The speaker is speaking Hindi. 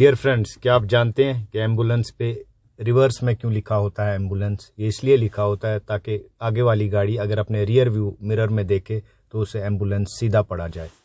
डियर फ्रेंड्स क्या आप जानते हैं कि एम्बुलेंस पे रिवर्स में क्यों लिखा होता है एम्बुलेंस ये इसलिए लिखा होता है ताकि आगे वाली गाड़ी अगर अपने रियर व्यू मिरर में देखे तो उसे एम्बुलेंस सीधा पड़ा जाए